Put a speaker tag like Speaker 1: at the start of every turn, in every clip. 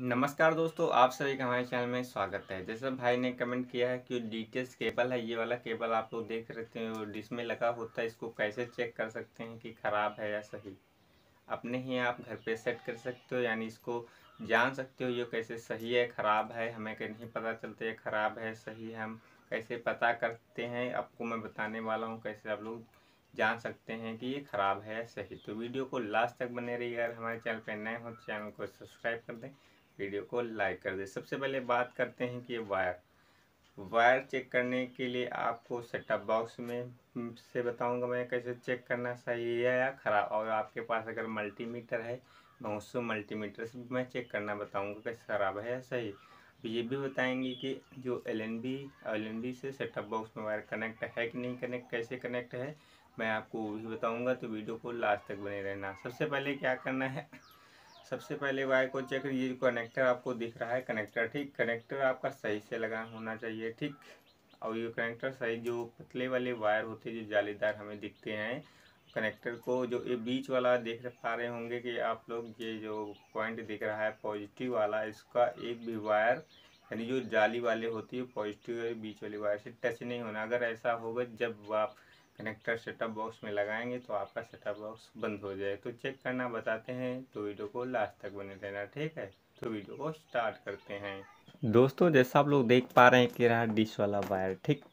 Speaker 1: नमस्कार दोस्तों आप सभी का हमारे चैनल में स्वागत है जैसे भाई ने कमेंट किया है कि डी केबल है ये वाला केबल आप लोग देख सकते हैं और डिश में लगा होता है इसको कैसे चेक कर सकते हैं कि ख़राब है या सही अपने ही आप घर पे सेट कर सकते हो यानी इसको जान सकते हो ये कैसे सही है ख़राब है हमें कहीं नहीं पता चलता है ख़राब है सही है हम कैसे पता करते हैं आपको मैं बताने वाला हूँ कैसे आप लोग जान सकते हैं कि ये ख़राब है सही तो वीडियो को लास्ट तक बने रही अगर हमारे चैनल पर नए हो तो चैनल को सब्सक्राइब कर दें वीडियो को लाइक कर दे सबसे पहले बात करते हैं कि वायर वायर चेक करने के लिए आपको सेटअप बॉक्स में हम्म, से बताऊंगा मैं कैसे चेक करना सही है या ख़राब और आपके पास अगर मल्टीमीटर है मैं उसको मल्टीमीटर से मैं चेक करना बताऊंगा कैसे ख़राब है या सही तो ये भी बताएंगे कि जो L N B L N B से सेटअप बॉक्स में वायर कनेक्ट है कि नहीं कनेक्ट कैसे कनेक्ट है मैं आपको वो भी बताऊँगा तो वीडियो को लास्ट तक बने रहना सबसे पहले क्या करना है सबसे पहले वायर को चेक ये कनेक्टर आपको दिख रहा है कनेक्टर ठीक कनेक्टर आपका सही से लगा होना चाहिए ठीक और ये कनेक्टर सही जो पतले वाले वायर होते हैं जो जालीदार हमें दिखते हैं कनेक्टर को जो ये बीच वाला देख पा रहे होंगे कि आप लोग ये जो पॉइंट दिख रहा है पॉजिटिव वाला इसका एक भी वायर यानी जो जाली वाले होती है पॉजिटिव बीच वाली वायर से टच नहीं होना अगर ऐसा होगा जब आप कनेक्टर सेटअप बॉक्स में लगाएंगे तो आपका सेटअप बॉक्स बंद हो जाए तो चेक करना बताते हैं तो वीडियो को लास्ट तक बने रहना ठीक है तो वीडियो को स्टार्ट करते हैं दोस्तों जैसा आप लोग देख पा रहे हैं कि रहा डिश वाला वायर ठीक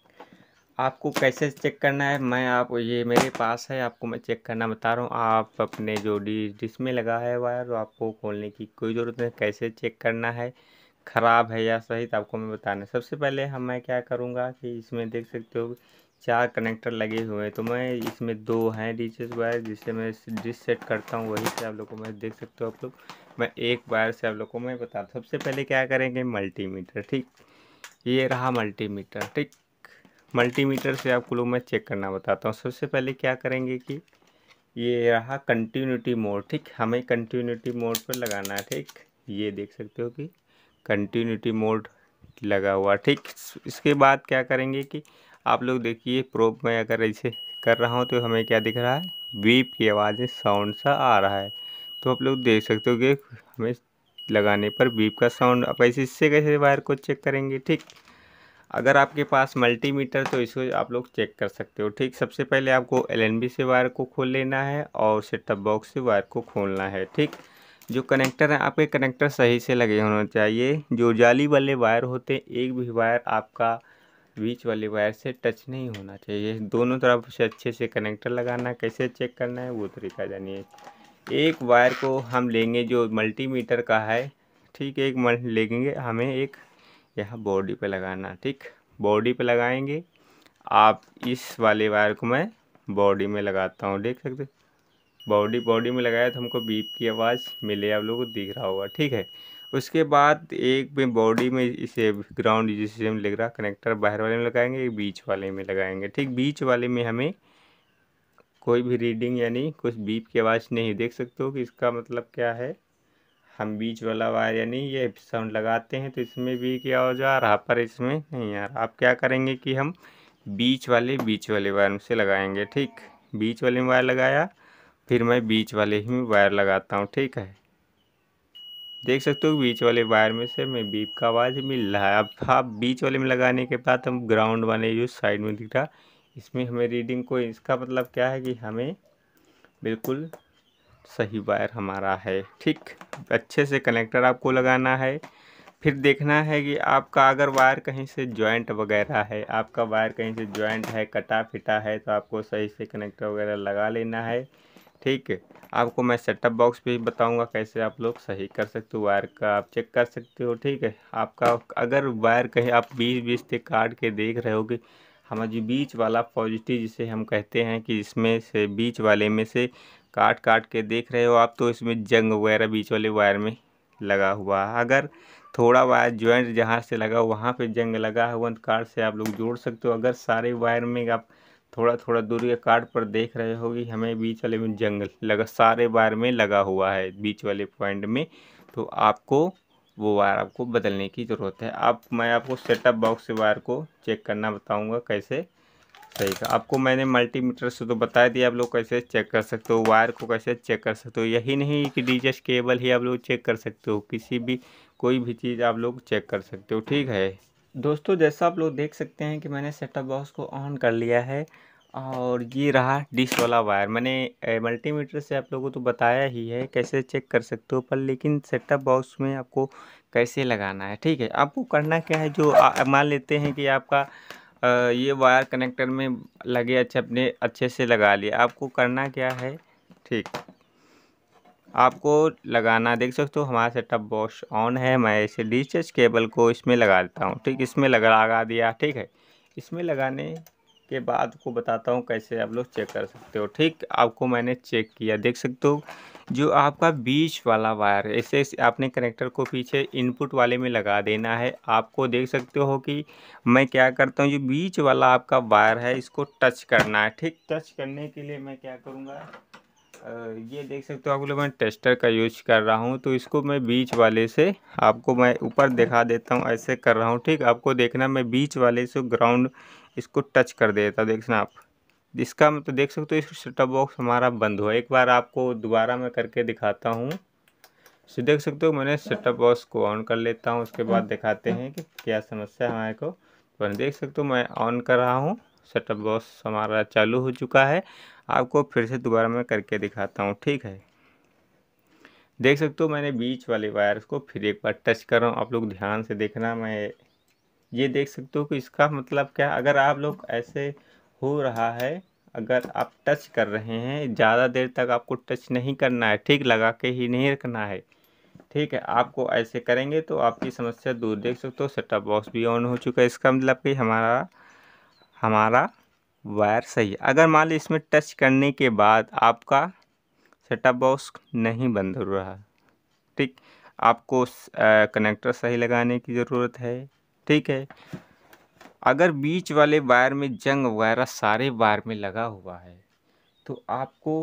Speaker 1: आपको कैसे चेक करना है मैं आप ये मेरे पास है आपको मैं चेक करना बता रहा हूँ आप अपने जो डिश डिश में लगा है वायर तो आपको खोलने की कोई ज़रूरत नहीं कैसे चेक करना है ख़राब है या सही तो आपको मैं बताना सबसे पहले हम मैं क्या करूँगा कि इसमें देख सकते हो चार कनेक्टर लगे हुए हैं तो मैं इसमें दो हैं डीचेस वायर जिससे मैं डिस सेट करता हूँ वही से आप लोगों मैं देख सकते हो आप लोग मैं एक वायर से आप लोगों मैं बता सबसे पहले क्या करेंगे मल्टीमीटर ठीक ये रहा मल्टीमीटर ठीक मल्टीमीटर से आपको लोग मैं चेक करना बताता हूँ सबसे पहले क्या करेंगे कि ये रहा कंटिन्यूटी मोड ठीक हमें कंटिन्यूटी मोड पर लगाना है ठीक ये देख सकते हो कि कंटिन्यूटी मोड लगा हुआ ठीक इसके बाद क्या करेंगे कि आप लोग देखिए प्रोब में अगर ऐसे कर रहा हूँ तो हमें क्या दिख रहा है बीप की आवाज़ साउंड सा आ रहा है तो आप लोग देख सकते हो कि हमें लगाने पर बीप का साउंड आप ऐसे इससे कैसे वायर को चेक करेंगे ठीक अगर आपके पास मल्टीमीटर तो इसको आप लोग चेक कर सकते हो ठीक सबसे पहले आपको एल से वायर को खोल लेना है और सेटअप बॉक्स से वायर को खोलना है ठीक जो कनेक्टर हैं आपके कनेक्टर सही से लगे होने चाहिए जो जाली वाले वायर होते हैं एक भी वायर आपका बीच वाले वायर से टच नहीं होना चाहिए दोनों तरफ से अच्छे से कनेक्टर लगाना कैसे चेक करना है वो तरीका जानिए एक वायर को हम लेंगे जो मल्टीमीटर का है ठीक एक लेंगे हमें एक यहाँ बॉडी पे लगाना ठीक बॉडी पे लगाएंगे आप इस वाले वायर को मैं बॉडी में लगाता हूँ देख सकते बॉडी बॉडी में लगाया तो हमको बीप की आवाज़ मिले आप लोगों को दिख रहा होगा ठीक है उसके बाद एक में बॉडी में इसे ग्राउंड जिसे हम लग रहा कनेक्टर बाहर वाले में लगाएंगे एक बीच वाले में लगाएंगे ठीक बीच वाले में हमें कोई भी रीडिंग यानी कुछ बीप की आवाज़ नहीं देख सकते हो कि इसका मतलब क्या है हम बीच वाला वायर यानी ये साउंड लगाते हैं तो इसमें भी क्या हो जा रहा पर इसमें नहीं आ रहा आप क्या करेंगे कि हम बीच वाले बीच वाले वायर से लगाएंगे ठीक बीच वाले में वायर लगाया फिर मैं बीच वाले ही में वायर लगाता हूँ ठीक है देख सकते हो बीच वाले वायर में से मैं बीप का आवाज़ मिल रहा है अब आप हाँ, बीच वाले में लगाने के बाद हम ग्राउंड वाले जो साइड में दिख रहा इसमें हमें रीडिंग को इसका मतलब क्या है कि हमें बिल्कुल सही वायर हमारा है ठीक अच्छे से कनेक्टर आपको लगाना है फिर देखना है कि आपका अगर वायर कहीं से जॉइंट वगैरह है आपका वायर कहीं से जॉइंट है कटा फिटा है तो आपको सही से कनेक्टर वगैरह लगा लेना है ठीक है आपको मैं सेटअप बॉक्स भी बताऊंगा कैसे आप लोग सही कर सकते हो वायर का आप चेक कर सकते हो ठीक है आपका अगर वायर कहीं आप बीच बीच से काट के देख रहे हो कि हमारा जो बीच वाला पॉजिटिव जिसे हम कहते हैं कि इसमें से बीच वाले में से काट काट के देख रहे हो आप तो इसमें जंग वगैरह बीच वाले वायर में लगा हुआ है अगर थोड़ा वायर ज्वाइंट जहाँ से लगा वहाँ पर जंग लगा हुआ वन कार्ड से आप लोग जोड़ सकते हो अगर सारे वायर में आप थोड़ा थोड़ा दूरी के कार्ड पर देख रहे हो कि हमें बीच वाले में जंगल लगा सारे बार में लगा हुआ है बीच वाले पॉइंट में तो आपको वो वायर आपको बदलने की ज़रूरत है आप मैं आपको सेटअप बॉक्स से वायर को चेक करना बताऊंगा कैसे सही का आपको मैंने मल्टीमीटर से तो बता दिया आप लोग कैसे चेक कर सकते हो वायर को कैसे चेक कर सकते हो यही नहीं कि डीजस्ट केबल ही आप लोग चेक कर सकते हो किसी भी कोई भी चीज़ आप लोग चेक कर सकते हो ठीक है दोस्तों जैसा आप लोग देख सकते हैं कि मैंने सेटअप बॉक्स को ऑन कर लिया है और ये रहा डिश वाला वायर मैंने मल्टीमीटर से आप लोगों को तो बताया ही है कैसे चेक कर सकते हो पर लेकिन सेटअप बॉक्स में आपको कैसे लगाना है ठीक है आपको करना क्या है जो मान लेते हैं कि आपका आ, ये वायर कनेक्टर में लगे अच्छे अपने अच्छे से लगा लिए आपको करना क्या है ठीक आपको लगाना देख सकते हो हमारा सेटअप बॉक्स ऑन है मैं इसे डिस्चार्ज केबल को इसमें लगा देता हूँ ठीक इसमें लगा लगा दिया ठीक है इसमें लगाने के बाद को बताता हूँ कैसे आप लोग चेक कर सकते हो ठीक आपको मैंने चेक किया देख सकते हो जो आपका बीच वाला वायर है ऐसे आपने कनेक्टर को पीछे इनपुट वाले में लगा देना है आपको देख सकते हो कि मैं क्या करता हूँ जो बीच वाला आपका वायर है इसको टच करना है ठीक टच करने के लिए मैं क्या करूँगा ये देख सकते हो आप लोग मैं टेस्टर का यूज कर रहा हूँ तो इसको मैं बीच वाले से आपको मैं ऊपर दिखा देता हूँ ऐसे कर रहा हूँ ठीक आपको देखना मैं बीच वाले से ग्राउंड इसको टच कर देता हूँ देखना आप इसका तो देख सकते हो इस सेटअप बॉक्स हमारा बंद हुआ एक बार आपको दोबारा मैं करके दिखाता हूँ तो देख सकते हो मैंने सेटअप बॉक्स को ऑन कर लेता हूँ उसके बाद दिखाते हैं कि क्या समस्या है हमारे को तो देख सकते हो मैं ऑन कर रहा हूँ सेटअप बॉक्स हमारा चालू हो चुका है आपको फिर से दोबारा मैं करके दिखाता हूँ ठीक है देख सकते हो मैंने बीच वाले वायर्स को फिर एक बार टच कर रहा हूँ आप लोग ध्यान से देखना मैं ये देख सकते हो कि इसका मतलब क्या अगर आप लोग ऐसे हो रहा है अगर आप टच कर रहे हैं ज़्यादा देर तक आपको टच नहीं करना है ठीक लगा के ही नहीं रखना है ठीक है आपको ऐसे करेंगे तो आपकी समस्या दूर देख सकते हो सेटअप बॉक्स भी ऑन हो चुका है इसका मतलब कि हमारा हमारा वायर सही है अगर मान लीजिए इसमें टच करने के बाद आपका सेटअप बॉक्स नहीं बंद हो रहा ठीक आपको कनेक्टर सही लगाने की ज़रूरत है ठीक है अगर बीच वाले वायर में जंग वगैरह सारे वायर में लगा हुआ है तो आपको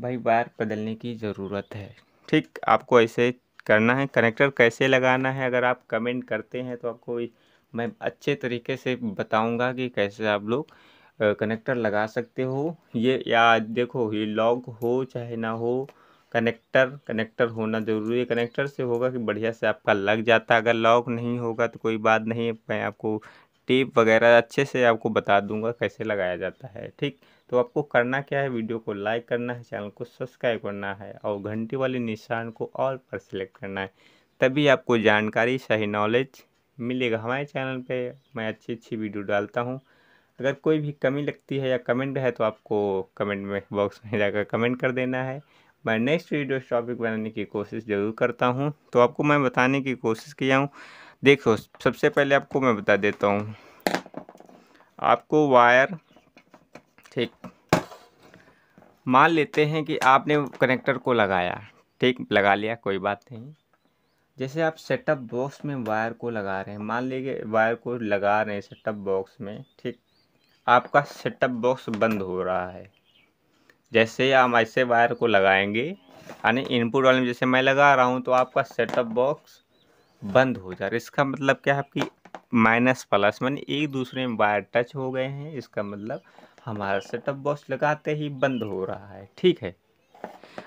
Speaker 1: भाई वायर बदलने की ज़रूरत है ठीक आपको ऐसे करना है कनेक्टर कैसे लगाना है अगर आप कमेंट करते हैं तो आपको मैं अच्छे तरीके से बताऊंगा कि कैसे आप लोग कनेक्टर लगा सकते हो ये या देखो ये लॉक हो चाहे ना हो कनेक्टर कनेक्टर होना ज़रूरी है कनेक्टर से होगा कि बढ़िया से आपका लग जाता है अगर लॉक नहीं होगा तो कोई बात नहीं मैं आपको टेप वगैरह अच्छे से आपको बता दूंगा कैसे लगाया जाता है ठीक तो आपको करना क्या है वीडियो को लाइक करना है चैनल को सब्सक्राइब करना है और घंटी वाले निशान को ऑल पर सेलेक्ट करना है तभी आपको जानकारी सही नॉलेज मिलेगा हमारे चैनल पे मैं अच्छी अच्छी वीडियो डालता हूँ अगर कोई भी कमी लगती है या कमेंट है तो आपको कमेंट में बॉक्स में जाकर कमेंट कर देना है मैं नेक्स्ट वीडियो टॉपिक बनाने की कोशिश ज़रूर करता हूँ तो आपको मैं बताने की कोशिश किया हूँ देखो सबसे पहले आपको मैं बता देता हूँ आपको वायर ठीक मान लेते हैं कि आपने कनेक्टर को लगाया ठीक लगा लिया कोई बात नहीं जैसे आप सेटअप बॉक्स में वायर को लगा रहे हैं मान लीजिए वायर को लगा रहे हैं सेटअप बॉक्स में ठीक आपका सेटअप बॉक्स बंद हो रहा है जैसे हम ऐसे वायर को लगाएंगे यानी इनपुट वाले में जैसे मैं लगा रहा हूँ तो आपका सेटअप बॉक्स बंद हो जा रहा है इसका मतलब क्या है आपकी माइनस प्लस मैंने एक दूसरे में वायर टच हो गए हैं इसका मतलब हमारा सेटअप बॉक्स लगाते ही बंद हो रहा है ठीक है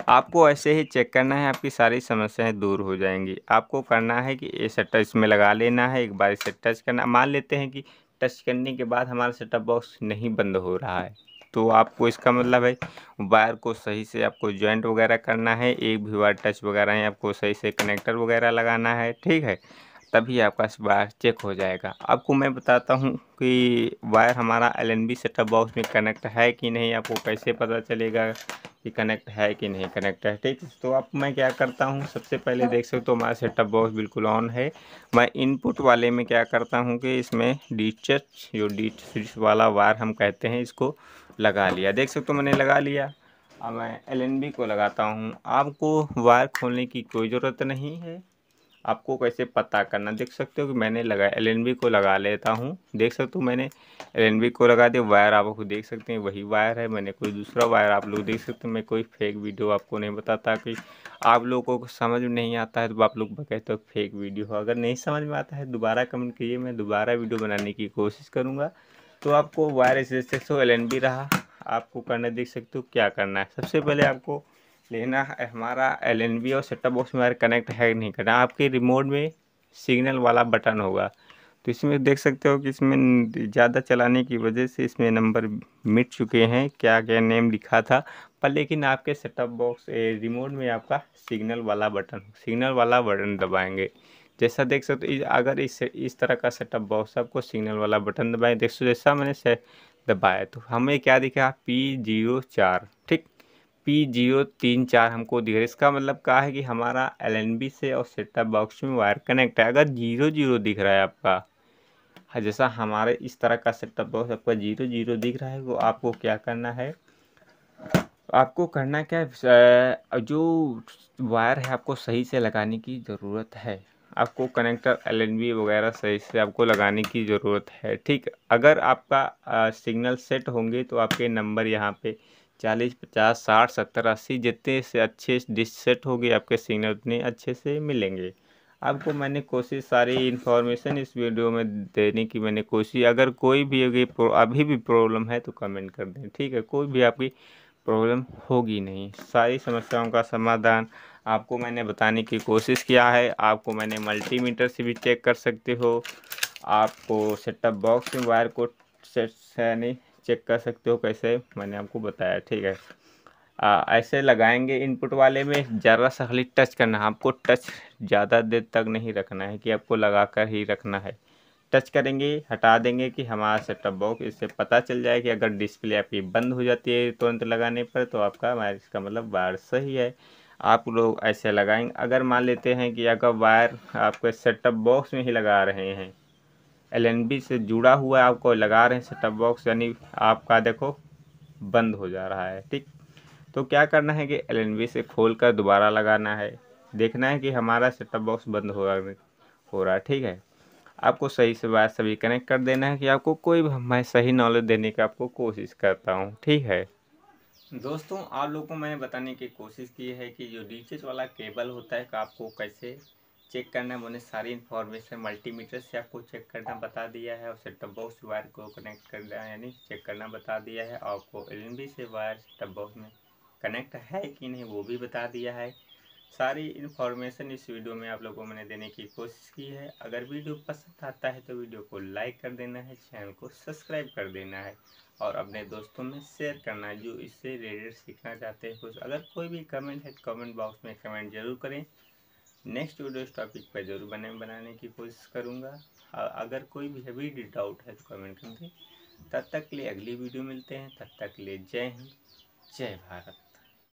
Speaker 1: आपको ऐसे ही चेक करना है आपकी सारी समस्याएं दूर हो जाएंगी आपको करना है कि ये टच इसमें लगा लेना है एक बार इसे टच करना मान लेते हैं कि टच करने के बाद हमारा सेटअप बॉक्स नहीं बंद हो रहा है तो आपको इसका मतलब है वायर को सही से आपको जॉइंट वगैरह करना है एक भी वायर टच वगैरह है आपको सही से कनेक्टर वगैरह लगाना है ठीक है तभी आपका वायर चेक हो जाएगा आपको मैं बताता हूँ कि वायर हमारा L N B setup box में कनेक्ट है कि नहीं आपको कैसे पता चलेगा कि कनेक्ट है कि नहीं कनेक्ट है ठीक तो अब मैं क्या करता हूँ सबसे पहले देख सकते हो तो हमारा सेटअप बॉक्स बिल्कुल ऑन है मैं इनपुट वाले में क्या करता हूँ कि इसमें डीचच जो डीच वाला वायर हम कहते हैं इसको लगा लिया देख सकते हो तो मैंने लगा लिया अब मैं एल को लगाता हूँ आपको वायर खोलने की कोई ज़रूरत नहीं है आपको कैसे पता करना देख सकते हो कि मैंने लगा एल को लगा लेता हूँ देख सकते हो मैंने एल को लगा दिया वायर आप खुद देख सकते हैं वही वायर है मैंने कोई दूसरा वायर आप लोग देख सकते हैं मैं कोई फेक वीडियो आपको नहीं बताता कि आप लोगों को समझ में नहीं आता है तो आप लोग कहते हो फेक वीडियो हो अगर नहीं समझ में आता है दोबारा कमेंट कीजिए मैं दोबारा वीडियो बनाने की कोशिश करूँगा तो आपको वायर ऐसे देख एल रहा आपको करना देख सकते हो क्या करना है सबसे पहले आपको लेना हमारा एल एन बी और सेटअप बॉक्स में कनेक्ट है नहीं करना आपके रिमोट में सिग्नल वाला बटन होगा तो इसमें देख सकते हो कि इसमें ज़्यादा चलाने की वजह से इसमें नंबर मिट चुके हैं क्या क्या नेम लिखा था पर लेकिन आपके सेटअप बॉक्स रिमोट में आपका सिग्नल वाला बटन सिग्नल वाला बटन दबाएंगे जैसा देख सकते हो अगर इस इस तरह का सेटअप बॉक्स आपको सिग्नल वाला बटन दबाएं देख सो जैसा मैंने से दबाया तो हमें क्या दिखा पी जीरो चार ठीक पी जीरो तीन चार हमको दिख रहा है इसका मतलब क्या है कि हमारा एल से और सेटअप बॉक्स में वायर कनेक्ट है अगर जीरो जीरो दिख रहा है आपका हाँ, जैसा हमारे इस तरह का सेटअप बॉक्स आपका जीरो जीरो दिख रहा है वो आपको क्या करना है आपको करना क्या है जो वायर है आपको सही से लगाने की ज़रूरत है आपको कनेक्टर एल वगैरह सही से आपको लगाने की ज़रूरत है ठीक अगर आपका सिग्नल सेट होंगे तो आपके नंबर यहाँ पे चालीस पचास साठ सत्तर अस्सी जितने से अच्छे डिश सेट होगी आपके सिग्नल उतने अच्छे से मिलेंगे आपको मैंने कोशिश सारी इन्फॉर्मेशन इस वीडियो में देने की मैंने कोशिश अगर कोई भी अभी भी प्रॉब्लम है तो कमेंट कर दें ठीक है कोई भी आपकी प्रॉब्लम होगी नहीं सारी समस्याओं का समाधान आपको मैंने बताने की कोशिश किया है आपको मैंने मल्टीमीटर से भी चेक कर सकते हो आपको सेटअप बॉक्स में वायर को सेट यानी चेक कर सकते हो कैसे मैंने आपको बताया ठीक है आ, ऐसे लगाएंगे इनपुट वाले में ज़रा सा खाली टच करना है आपको टच ज़्यादा देर तक नहीं रखना है कि आपको लगा कर ही रखना है टच करेंगे हटा देंगे कि हमारा सेटअप बॉक्स इससे पता चल जाए कि अगर डिस्प्ले आपकी बंद हो जाती है तुरंत लगाने पर तो आपका हमारे इसका मतलब वायर सही है आप लोग ऐसे लगाएंगे अगर मान लेते हैं कि अगर वायर आपके सेटअप बॉक्स में ही लगा रहे हैं एल से जुड़ा हुआ है आपको लगा रहे हैं सेटअप बॉक्स यानी आपका देखो बंद हो जा रहा है ठीक तो क्या करना है कि एल से खोल कर दोबारा लगाना है देखना है कि हमारा सेटअप बॉक्स बंद हो रहा हो रहा है ठीक है आपको सही से बात सभी कनेक्ट कर देना है कि आपको कोई मैं सही नॉलेज देने की आपको कोशिश करता हूँ ठीक है दोस्तों आप लोगों को मैंने बताने की कोशिश की है कि जो लीकेज वाला केबल होता है आपको कैसे चेक करना मैंने सारी इन्फॉर्मेशन मल्टीमीटर से आपको चेक करना बता दिया है और सेटअप बॉक्स वायर को कनेक्ट करना यानी चेक करना बता दिया है आपको एल से वायर सेटअप बॉक्स में कनेक्ट है कि नहीं वो भी बता दिया है सारी इन्फॉर्मेशन इस वीडियो में आप लोगों ने देने की कोशिश की है अगर वीडियो पसंद आता है तो वीडियो को लाइक कर देना है चैनल को सब्सक्राइब कर देना है और अपने दोस्तों में शेयर करना है जो इससे रिलेटेड सीखना चाहते हैं कुछ अगर कोई भी कमेंट है कमेंट बॉक्स में कमेंट जरूर करें नेक्स्ट वीडियो इस टॉपिक पर जरूर बने बनाने की कोशिश करूँगा अगर कोई भी हैवी डाउट है तो कमेंट करके तब तक के लिए अगली वीडियो मिलते हैं तब तक के लिए जय हिंद जय भारत